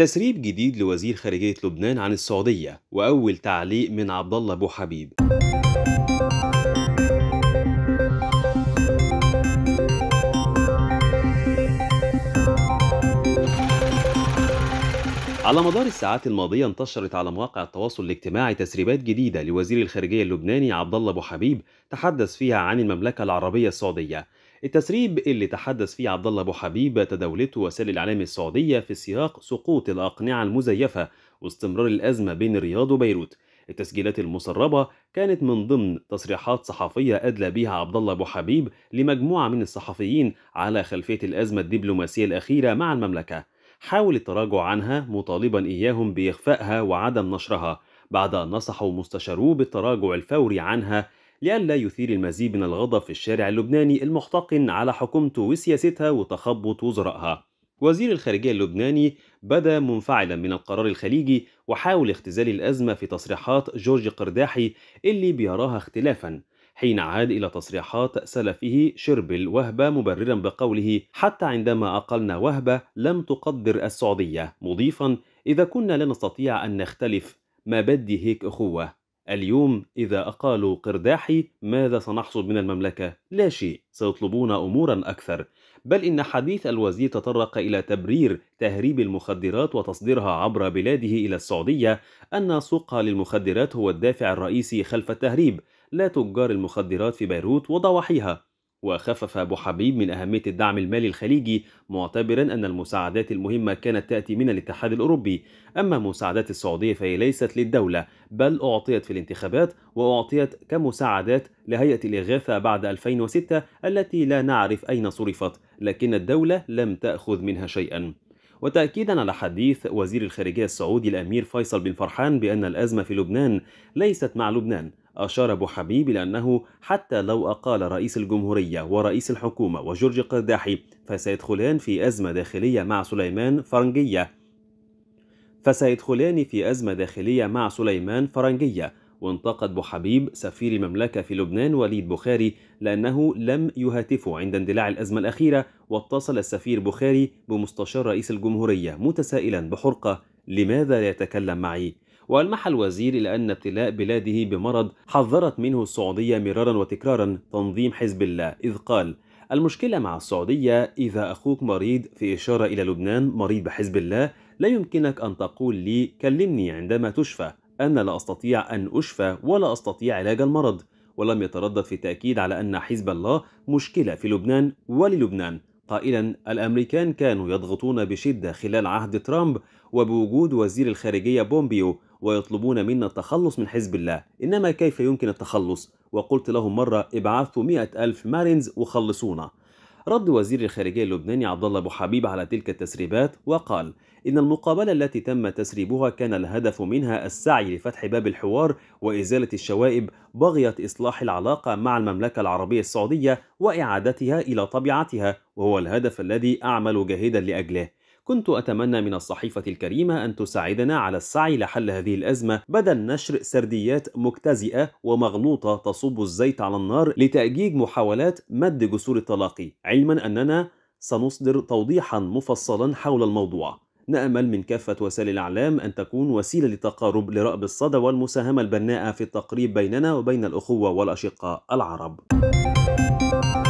تسريب جديد لوزير خارجية لبنان عن السعودية وأول تعليق من عبد الله أبو حبيب على مدار الساعات الماضية انتشرت على مواقع التواصل الاجتماعي تسريبات جديدة لوزير الخارجية اللبناني عبد الله أبو حبيب تحدث فيها عن المملكة العربية السعودية. التسريب اللي تحدث فيه عبد الله أبو حبيب تداولته وسائل الإعلام السعودية في سياق سقوط الأقنعة المزيفة واستمرار الأزمة بين الرياض وبيروت. التسجيلات المسربة كانت من ضمن تصريحات صحفية أدلى بها عبد الله أبو حبيب لمجموعة من الصحفيين على خلفية الأزمة الدبلوماسية الأخيرة مع المملكة حاول التراجع عنها مطالبا إياهم بإخفائها وعدم نشرها بعد أن نصحوا مستشاروه بالتراجع الفوري عنها لئلا يثير المزيد من الغضب في الشارع اللبناني المحتقن على حكومته وسياستها وتخبط وزرائها وزير الخارجية اللبناني بدا منفعلا من القرار الخليجي وحاول اختزال الأزمة في تصريحات جورج قرداحي اللي بيراها اختلافا حين عاد إلى تصريحات سلفه شربل وهبة مبررا بقوله حتى عندما أقلنا وهبة لم تقدر السعودية مضيفا إذا كنا لا نستطيع أن نختلف ما بدي هيك أخوة اليوم إذا أقالوا قرداحي ماذا سنحصد من المملكة؟ لا شيء سيطلبون أمورا أكثر بل إن حديث الوزير تطرق إلى تبرير تهريب المخدرات وتصديرها عبر بلاده إلى السعودية أن سوقها للمخدرات هو الدافع الرئيسي خلف التهريب لا تجار المخدرات في بيروت وضواحيها وخفف أبو حبيب من أهمية الدعم المالي الخليجي معتبرا أن المساعدات المهمة كانت تأتي من الاتحاد الأوروبي أما مساعدات السعودية فهي ليست للدولة بل أعطيت في الانتخابات وأعطيت كمساعدات لهيئة الإغاثة بعد 2006 التي لا نعرف أين صرفت لكن الدولة لم تأخذ منها شيئا وتأكيدا على حديث وزير الخارجية السعودي الأمير فيصل بن فرحان بأن الأزمة في لبنان ليست مع لبنان أشار أبو حبيب إلى أنه حتى لو أقال رئيس الجمهورية ورئيس الحكومة وجورج قرداحي فسيدخلان في أزمة داخلية مع سليمان فرنجية فسيدخلان في أزمة داخلية مع سليمان فرنجية وانتقد بوحبيب سفير المملكة في لبنان وليد بخاري لأنه لم يهاتفه عند اندلاع الأزمة الأخيرة واتصل السفير بخاري بمستشار رئيس الجمهورية متسائلا بحرقة لماذا لا يتكلم معي؟ وألمح الوزير إلى أن ابتلاء بلاده بمرض حذرت منه السعودية مرارا وتكرارا تنظيم حزب الله إذ قال المشكلة مع السعودية إذا أخوك مريض في إشارة إلى لبنان مريض بحزب الله لا يمكنك أن تقول لي كلمني عندما تشفى أنا لا أستطيع أن أشفى ولا أستطيع علاج المرض ولم يتردد في التأكيد على أن حزب الله مشكلة في لبنان وللبنان قائلا الأمريكان كانوا يضغطون بشدة خلال عهد ترامب وبوجود وزير الخارجية بومبيو ويطلبون منا التخلص من حزب الله إنما كيف يمكن التخلص؟ وقلت لهم مرة ابعثوا مئة ألف مارينز وخلصونا رد وزير الخارجية اللبناني عبد الله أبو حبيب على تلك التسريبات وقال إن المقابلة التي تم تسريبها كان الهدف منها السعي لفتح باب الحوار وإزالة الشوائب بغية إصلاح العلاقة مع المملكة العربية السعودية وإعادتها إلى طبيعتها وهو الهدف الذي أعمل جاهدا لأجله كنت أتمنى من الصحيفة الكريمة أن تساعدنا على السعي لحل هذه الأزمة بدل نشر سرديات مكتزئة ومغلوطة تصب الزيت على النار لتأجيج محاولات مد جسور الطلاق علما أننا سنصدر توضيحا مفصلا حول الموضوع نأمل من كافة وسائل الإعلام أن تكون وسيلة لتقارب لرأب الصدى والمساهمة البناءة في التقريب بيننا وبين الأخوة والأشقاء العرب.